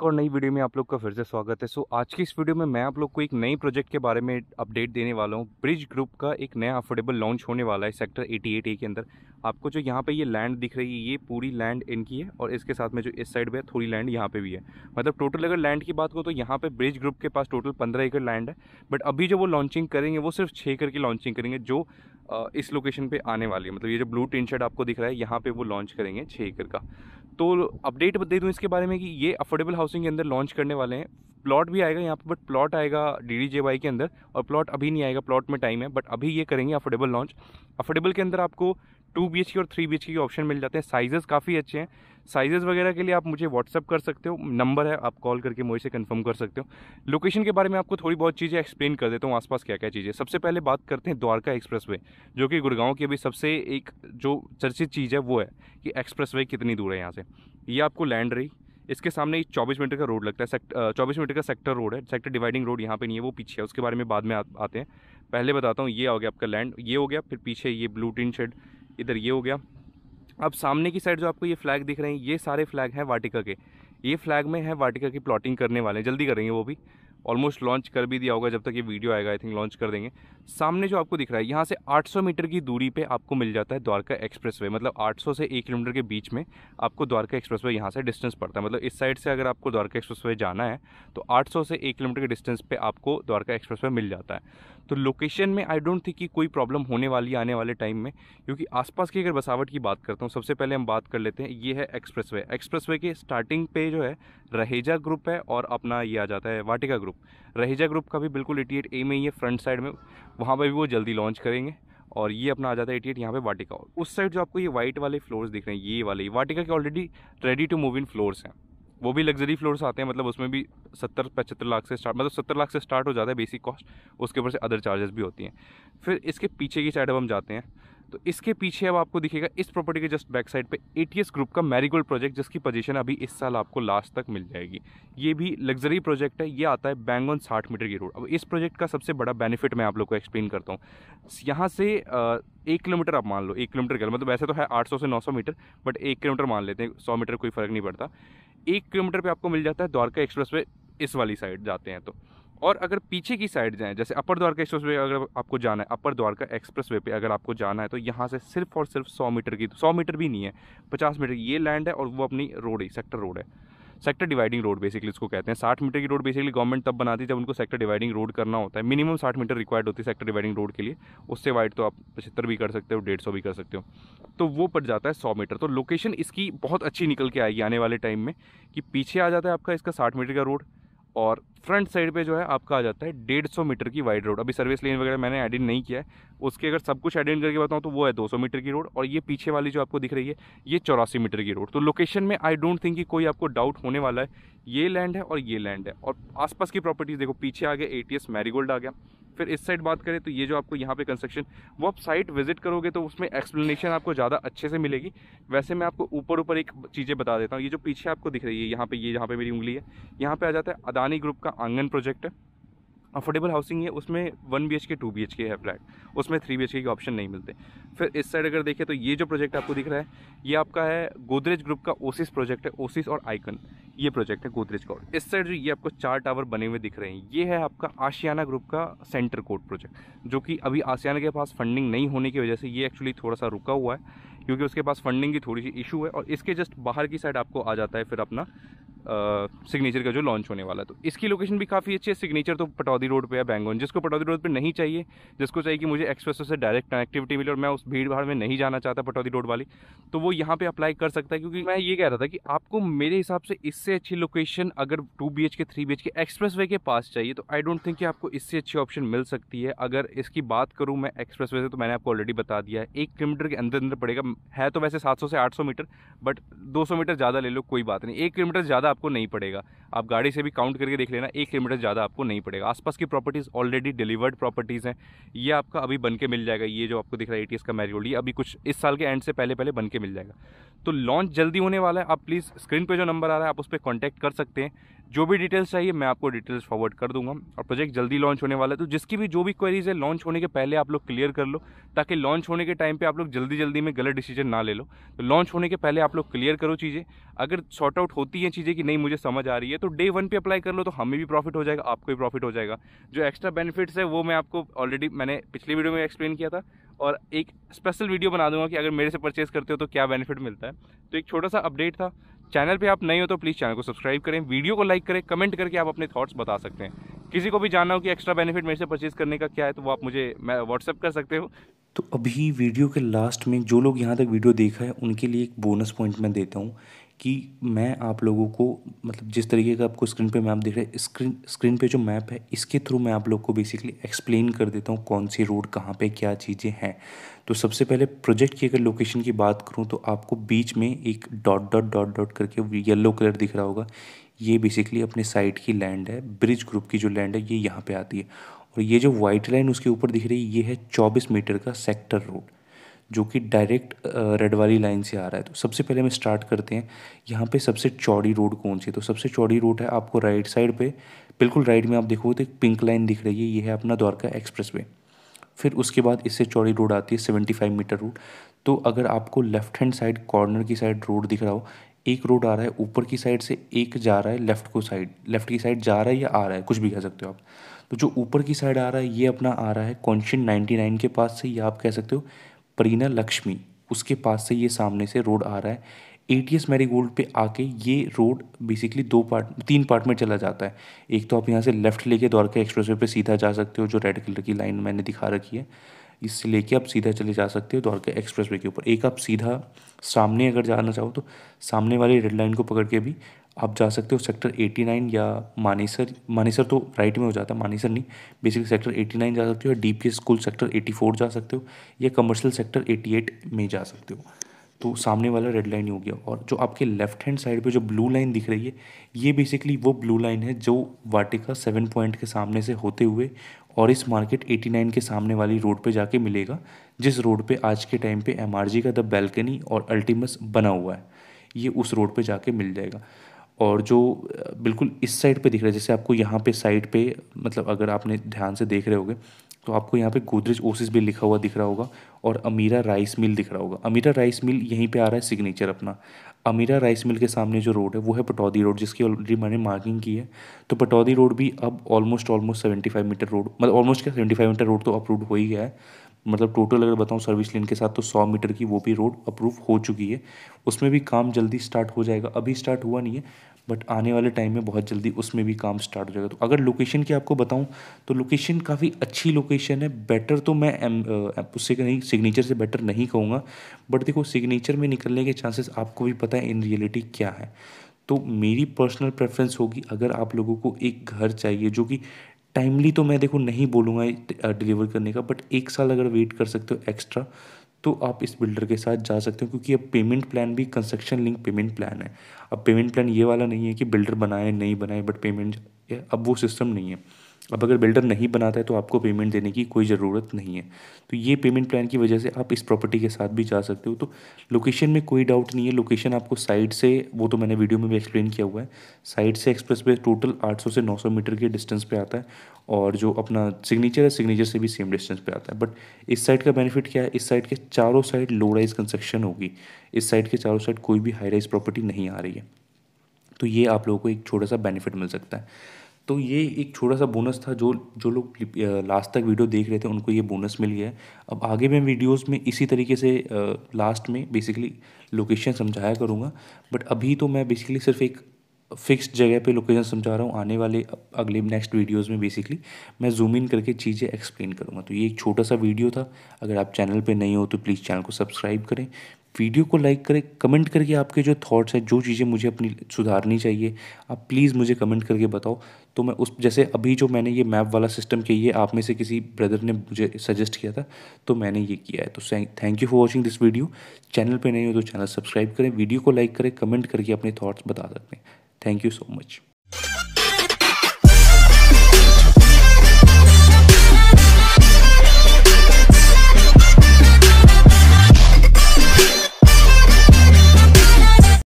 एक और नई वीडियो में आप लोग का फिर से स्वागत है सो so, आज की इस वीडियो में मैं आप लोग को एक नई प्रोजेक्ट के बारे में अपडेट देने वाला हूँ ब्रिज ग्रुप का एक नया अफोर्डेबल लॉन्च होने वाला है सेक्टर 88 ए के अंदर आपको जो यहाँ पे ये लैंड दिख रही है ये पूरी लैंड इनकी है और इसके साथ में जो इस साइड भी है थोड़ी लैंड यहाँ पर भी है मतलब टोटल अगर लैंड की बात करो तो यहाँ पर ब्रिज ग्रुप के पास टोटल पंद्रह एकड़ लैंड है बट अभी जो वो लॉन्चिंग करेंगे वो सिर्फ छः एकड़ की लॉन्चिंग करेंगे जो इस लोकेशन पे आने वाली है मतलब ये जो ब्लू टिन शर्ट आपको दिख रहा है यहाँ पे वो लॉन्च करेंगे छः एकड़ का तो अपडेट दे दूँ इसके बारे में कि ये अफोर्डेबल हाउसिंग के अंदर लॉन्च करने वाले हैं प्लॉट भी आएगा यहाँ पर बट प्लॉट आएगा डी डी जे वाई के अंदर और प्लॉट अभी नहीं आएगा प्लॉट में टाइम है बट अभी ये करेंगे अफोर्डेबल लॉन्च अफोर्डेबल के अंदर आपको टू बी एच के और three B H K option मिल जाते हैं साइजेस काफ़ी अच्छे हैं साइज़ वगैरह के लिए आप मुझे व्हाट्सअप कर सकते हो नंबर है आप कॉल करके मुझे से कन्फर्म कर सकते हो लोकेशन के बारे में आपको थोड़ी बहुत चीज़ें एक्सप्लेन कर देता हूँ आसपास क्या क्या चीज़ें सबसे पहले बात करते हैं द्वारका एक्सप्रेस जो कि गुड़गांव की अभी सबसे एक जो चर्चित चीज़ है वो है कि एक्सप्रेस कितनी दूर है यहाँ से ये आपको लैंड रही इसके सामने एक चौबीस मीटर का रोड लगता है सेक्ट चौबीस मीटर का सेक्टर रोड है सेक्टर डिवाइडिंग रोड यहाँ पे नहीं है वो पीछे है उसके बारे में बाद में आ, आते हैं पहले बताता हूँ ये हो गया आपका लैंड ये हो गया फिर पीछे ये ब्लू टिन शेड इधर ये हो गया अब सामने की साइड जो आपको ये फ्लैग दिख रहे हैं ये सारे फ्लैग हैं वाटिका के ये फ्लैग में है वाटिका की प्लॉटिंग करने वाले हैं जल्दी करेंगे वो भी ऑलमोस्ट लॉन्च कर भी दिया होगा जब तक ये वीडियो आएगा आई थिंक लॉन्च कर देंगे सामने जो आपको दिख रहा है यहाँ से 800 मीटर की दूरी पे आपको मिल जाता है द्वारका एक्सप्रेसवे मतलब 800 से 1 किलोमीटर के बीच में आपको द्वारका एक्सप्रेसवे यहाँ से डिस्टेंस पड़ता है मतलब इस साइड से अगर आपको द्वारका एक्सप्रेसवे जाना है तो 800 से 1 किलोमीटर के डिस्टेंस पे आपको द्वारका एक्सप्रेस मिल जाता है तो लोकेशन में आई डोंट थिंक कि कोई प्रॉब्लम होने वाली आने वाले टाइम में क्योंकि आसपास की अगर बसावट की बात करता हूँ सबसे पहले हम बात कर लेते हैं ये है एक्सप्रेसवे एक्सप्रेसवे के स्टार्टिंग पे जो है रहेजा ग्रुप है और अपना ये आ जाता है वाटिका ग्रुप रहेजा ग्रुप का भी बिल्कुल एटी ए में ही है फ्रंट साइड में वहाँ पर भी वो जल्दी लॉन्च करेंगे और ये अपना आ जाता है एटी एट यहाँ पर वाटिका उस साइड जो आपको ये वाइट वाले फ्लोर्स दिख रहे हैं ये वाले वाटिका के already ready to move in floors हैं वो भी लग्जरी फ्लोर्स आते हैं मतलब उसमें भी सत्तर पचहत्तर लाख से स्टार्ट मतलब सत्तर लाख से स्टार्ट हो जाता है बेसिक कॉस्ट उसके ऊपर से अदर चार्जेस भी होती हैं फिर इसके पीछे की साइड अब हम जाते हैं तो इसके पीछे अब आपको दिखेगा इस प्रॉपर्टी के जस्ट बैक साइड पे एटीएस ग्रुप का मैरीगोल्ड प्रोजेक्ट जिसकी पोजीशन अभी इस साल आपको लास्ट तक मिल जाएगी ये भी लग्जरी प्रोजेक्ट है ये आता है बैंग ऑन साठ मीटर की रोड अब इस प्रोजेक्ट का सबसे बड़ा बेनिफिट मैं आप लोग को एक्सप्लेन करता हूँ यहाँ से एक किलोमीटर आप मान लो एक किलोमीटर का मतलब वैसे तो है आठ से नौ मीटर बट एक किलोमीटर मान लेते हैं सौ मीटर कोई फ़र्क नहीं पड़ता एक किलोमीटर पर आपको मिल जाता है द्वारका एक्सप्रेस इस वाली साइड जाते हैं तो और अगर पीछे की साइड जाएँ जैसे अपर द्वारका एक्सप्रेस वे अगर आपको जाना है अपर द्वारका एक्सप्रेस वे पर अगर आपको जाना है तो यहाँ से सिर्फ और सिर्फ सौ मीटर की सौ मीटर भी नहीं है पचास मीटर ये लैंड है और वो अपनी रोड है सेक्टर रोड है सेक्टर डिवाइडिंग रोड बेसिकली इसको कहते हैं साठ मीटर की रोड बेसिकली गवर्नमेंट तब बनाती है जब उनको सेक्टर डिवाइडिंग रोड करना होता है मिनिमम साठ मीटर रिक्वायर्ड होती है सेक्टर डिवाइडिंग रोड के लिए उससे वाइड तो आप पचहत्तर भी कर सकते हो डेढ़ सौ भी कर सकते हो तो वो पड़ जाता है सौ मीटर तो लोकेशन इसकी बहुत अच्छी निकल के आएगी आने वाले टाइम में कि पीछे आ जाता है आपका इसका साठ मीटर का रोड और फ्रंट साइड पे जो है आपका आ जाता है डेढ़ सौ मीटर की वाइड रोड अभी सर्विस लेन वगैरह मैंने एडिट नहीं किया है उसके अगर सब कुछ एडिट करके बताऊँ तो वो है दो सौ मीटर की रोड और ये पीछे वाली जो आपको दिख रही है ये चौरासी मीटर की रोड तो लोकेशन में आई डोंट थिंक कि कोई आपको डाउट होने वाला है ये लैंड है और ये लैंड है और आसपास की प्रॉपर्टीज़ देखो पीछे आ गया ए टी मैरीगोल्ड आ गया फिर इस साइड बात करें तो ये जो आपको यहाँ पे कंस्ट्रक्शन वो आप साइट विजिट करोगे तो उसमें एक्सप्लेनेशन आपको ज़्यादा अच्छे से मिलेगी वैसे मैं आपको ऊपर ऊपर एक चीज़ें बता देता हूँ ये जो पीछे आपको दिख रही है यहाँ पे ये यहाँ पे मेरी उंगली है यहाँ पे आ जाता है अदानी ग्रुप का आंगन प्रोजेक्ट है अफोर्डेबल हाउसिंग है उसमें one B H K two B H K है फ्लैट उसमें three B H K option नहीं मिलते फिर इस साइड अगर देखें तो ये जो प्रोजेक्ट आपको दिख रहा है ये आपका है गोदरेज ग्रुप का ओसिस प्रोजेक्ट है ओसिस और आइकन ये प्रोजेक्ट है गोदरेज का इस साइड जो ये आपको चार टावर बने हुए दिख रहे हैं ये है आपका आशियाना ग्रुप का सेंटर कोर्ट प्रोजेक्ट जो कि अभी आशियाना के पास फंडिंग नहीं होने की वजह से ये एक्चुअली थोड़ा सा रुका हुआ है क्योंकि उसके पास फंडिंग की थोड़ी सी इशू है और इसके जस्ट बाहर की साइड आपको आ जाता है फिर अपना सिग्नेचर का जो लॉन्च होने वाला है तो इसकी लोकेशन भी काफ़ी अच्छी है सिग्नेचर तो पटौदी रोड पे है बैंगोन जिसको पटौदी रोड पे नहीं चाहिए जिसको चाहिए कि मुझे एक्सप्रेस से डायरेक्ट कनेक्टिविटी मिले और मैं उस भीड़ भाड़ में नहीं जाना चाहता पटौदी रोड वाली तो वो यहाँ पर अप्लाई कर सकता है क्योंकि मैं ये कह रहा था कि आपको मेरे हिसाब से इससे अच्छी लोकेशन अगर two B H K three B H K expressway के पास चाहिए तो आई डोंट थिंक कि आपको इससे अच्छी ऑप्शन मिल सकती है अगर इसकी बात करूँ मैं एक्सप्रेस वे से तो मैंने आपको ऑलरेडी बता दिया है एक किलोमीटर के अंदर अंदर पड़ेगा है तो वैसे सात सौ से आठ सौ मीटर बट दो सौ मीटर ज़्यादा ले लो कोई बात नहीं एक किलोमीटर ज़्यादा ज़्यादा आपको नहीं पड़ेगा आप गाड़ी से भी काउंट करके देख लेना एक किलोमीटर ज़्यादा आपको नहीं पड़ेगा आसपास की प्रॉपर्टीज़ ऑलरेडी डिलीवर्ड प्रॉपर्टीज़ हैं ये आपका अभी बन के मिल जाएगा ये जो आपको दिख रहा है ए का मैरिगोल्ड ये अभी कुछ इस साल के एंड से पहले पहले बन के मिल जाएगा तो लॉन्च जल्दी होने वाला है आप प्लीज़ स्क्रीन पर जो नंबर आ रहा है आप उस पर कॉन्टैक्ट कर सकते हैं जो भी डिटेल्स चाहिए मैं आपको डिटेल्स फॉरवर्ड कर दूंगा और प्रोजेक्ट जल्दी लॉन्च होने वाला है तो जिसकी भी जो भी क्वेरीज है लॉन्च होने के पहले आप लोग क्लियर कर लो ताकि लॉन्च होने के टाइम पे आप लोग जल्दी जल्दी में गलत डिसीजन ना ले लो तो लॉन्च होने के पहले आप लोग क्लियर करो चीज़ें अगर शॉर्ट आउट होती हैं चीज़ें कि नहीं मुझे समझ आ रही है तो डे वन पे अप्लाई कर लो तो हमें भी प्रॉफिट हो जाएगा आपको भी प्रॉफिट हो जाएगा जो एक्स्ट्रा बेनिफिट्स है वो मैं आपको ऑलरेडी मैंने पिछली वीडियो में एक्सप्लेन किया था और एक स्पेशल वीडियो बना दूंगा कि अगर मेरे से परचेज़ करते हो तो क्या बेनिफिट मिलता है तो एक छोटा सा अपडेट था चैनल पर आप नए हो तो प्लीज़ चैनल को सब्सक्राइब करें वीडियो को लाइक करें कमेंट करके आप अपने थाट्स बता सकते हैं किसी को भी जानना हो कि एक्स्ट्रा बेनिफिट मेरे से परचेज़ करने का क्या है तो वो आप मुझे मैं व्हाट्सअप कर सकते हो तो अभी वीडियो के लास्ट में जो लोग यहाँ तक वीडियो देखा है उनके लिए एक बोनस पॉइंट मैं देता हूँ कि मैं आप लोगों को मतलब जिस तरीके का आपको स्क्रीन पे मैप दिख रहा है स्क्रीन स्क्रीन पे जो मैप है इसके थ्रू मैं आप लोग को बेसिकली एक्सप्लेन कर देता हूँ कौन सी रोड कहाँ पे क्या चीज़ें हैं तो सबसे पहले प्रोजेक्ट की अगर लोकेशन की बात करूँ तो आपको बीच में एक डॉट डॉट डॉट डॉट करके येलो कलर दिख रहा होगा ये बेसिकली अपने साइड की लैंड है ब्रिज ग्रुप की जो लैंड है ये यहाँ पर आती है और ये जो वाइट लाइन उसके ऊपर दिख रही है ये है चौबीस मीटर का सेक्टर रोड जो कि डायरेक्ट रेड वाली लाइन से आ रहा है तो सबसे पहले हम स्टार्ट करते हैं यहाँ पे सबसे चौड़ी रोड कौन सी है तो सबसे चौड़ी रोड है आपको राइट साइड पे बिल्कुल राइट में आप देखो तो एक पिंक लाइन दिख रही है ये है अपना द्वारका एक्सप्रेस वे फिर उसके बाद इससे चौड़ी रोड आती है सेवेंटी फाइव मीटर रोड तो अगर आपको लेफ्ट हैंड साइड कॉर्नर की साइड रोड दिख रहा हो एक रोड आ रहा है ऊपर की साइड से एक जा रहा है लेफ्ट को साइड लेफ्ट की साइड जा रहा है या आ रहा है कुछ भी कह सकते हो आप तो जो ऊपर की साइड आ रहा है ये अपना आ रहा है कॉन्शन नाइन्टी नाइन के पास से या आप कह सकते हो परीना लक्ष्मी उसके पास से ये सामने से रोड आ रहा है ए टी एस मैरीगोल्ड पर आके ये रोड बेसिकली दो पार्ट तीन पार्ट में चला जाता है एक तो आप यहाँ से लेफ्ट लेके द्वारका एक्सप्रेस वे पर सीधा जा सकते हो जो रेड कलर की लाइन मैंने दिखा रखी है इससे लेके आप सीधा चले जा सकते हो द्वारका एक्सप्रेस वे के ऊपर एक आप सीधा सामने अगर जाना चाहो तो सामने वाली रेड लाइन को पकड़ के भी आप जा सकते हो सेक्टर 89 या मानेसर मानेसर तो राइट में हो जाता है मानेसर नहीं बेसिकली सेक्टर 89 जा सकते हो या डी पी स्कूल सेक्टर 84 जा सकते हो या कमर्शियल सेक्टर 88 में जा सकते हो तो सामने वाला रेड लाइन हो गया और जो आपके लेफ्ट हैंड साइड पे जो ब्लू लाइन दिख रही है ये बेसिकली वो ब्लू लाइन है जो वाटिका सेवन पॉइंट के सामने से होते हुए और इस मार्केट 89 के सामने वाली रोड पे जाके मिलेगा जिस रोड पे आज के टाइम पे एम का द बैल्कनी और अल्टीमस बना हुआ है ये उस रोड पे जाके मिल जाएगा और जो बिल्कुल इस साइड पे दिख रहा है जैसे आपको यहाँ पे साइड पे मतलब अगर आपने ध्यान से देख रहे होगे तो आपको यहाँ पे गोदरेज ओसिस भी लिखा हुआ दिख रहा होगा और अमीरा राइस मिल दिख रहा होगा अमीरा राइस मिल यहीं पे आ रहा है सिग्नेचर अपना अमीरा राइस मिल के सामने जो रोड है वो है पटौदी रोड जिसकी ऑलरेडी मैंने मार्किंग की है तो पटौदी रोड भी अब almost almost seventy five metre road मतलब ऑलमोस्ट क्या सेवेंटी फाइव मीटर रोड तो अप्रूव हो ही गया है मतलब टोटल अगर बताऊँ सर्विस लेन के साथ तो सौ मीटर की वो भी रोड अप्रूव हो चुकी है उसमें भी काम जल्दी स्टार्ट हो जाएगा अभी स्टार्ट हुआ नहीं है बट आने वाले टाइम में बहुत जल्दी उसमें भी काम स्टार्ट हो जाएगा तो अगर लोकेशन की आपको बताऊँ तो लोकेशन काफ़ी अच्छी लोकेशन है बेटर तो मैं एम उससे नहीं सिग्नेचर से बेटर नहीं कहूँगा बट देखो सिग्नेचर में निकलने के चांसेस आपको भी पता है इन रियलिटी क्या है तो मेरी पर्सनल प्रेफरेंस होगी अगर आप लोगों को एक घर चाहिए जो कि टाइमली तो मैं देखो नहीं बोलूँगा डिलीवर करने का बट एक साल अगर वेट कर सकते हो एक्स्ट्रा तो आप इस बिल्डर के साथ जा सकते हो क्योंकि अब पेमेंट प्लान भी कंस्ट्रक्शन लिंक पेमेंट प्लान है अब पेमेंट प्लान ये वाला नहीं है कि बिल्डर बनाए नहीं बनाए बट पेमेंट अब वो सिस्टम नहीं है अब अगर बिल्डर नहीं बनाता है तो आपको पेमेंट देने की कोई ज़रूरत नहीं है तो ये पेमेंट प्लान की वजह से आप इस प्रॉपर्टी के साथ भी जा सकते हो तो लोकेशन में कोई डाउट नहीं है लोकेशन आपको साइड से वो तो मैंने वीडियो में भी एक्सप्लेन किया हुआ है साइड से एक्सप्रेस वे टोटल 800 से 900 मीटर के डिस्टेंस पे आता है और जो अपना सिग्नेचर है सिग्नेचर से भी सेम डिस्टेंस पर आता है बट इस साइड का बेनिफिट क्या है इस साइड के चारों साइड लो राइज कंस्ट्रक्शन होगी इस साइड के चारों साइड कोई भी हाई राइज प्रॉपर्टी नहीं आ रही है तो ये आप लोगों को एक छोटा सा बेनिफिट मिल सकता है तो ये एक छोटा सा बोनस था जो जो लोग लास्ट तक वीडियो देख रहे थे उनको ये बोनस मिल गया है अब आगे मैं वीडियोस में इसी तरीके से लास्ट में बेसिकली लोकेशन समझाया करूँगा बट अभी तो मैं बेसिकली सिर्फ एक फ़िक्स जगह पे लोकेशन समझा रहा हूँ आने वाले अगले नेक्स्ट वीडियोस में बेसिकली मैं जूम इन करके चीज़ें एक्सप्लेन करूँगा तो ये एक छोटा सा वीडियो था अगर आप चैनल पे नहीं हो तो प्लीज़ चैनल को सब्सक्राइब करें वीडियो को लाइक करें कमेंट करके आपके जो थॉट्स हैं जो चीज़ें मुझे अपनी सुधारनी चाहिए आप प्लीज़ मुझे कमेंट करके बताओ तो मैं उस जैसे अभी जो मैंने ये मैप वाला सिस्टम किया ये आप में से किसी ब्रदर ने मुझे सजेस्ट किया था तो मैंने ये किया है तो thank you for watching this video channel पर नहीं हो तो चैनल सब्सक्राइब करें वीडियो को लाइक करें कमेंट करके अपने थाट्स बता सकते हैं थैंक यू सो मच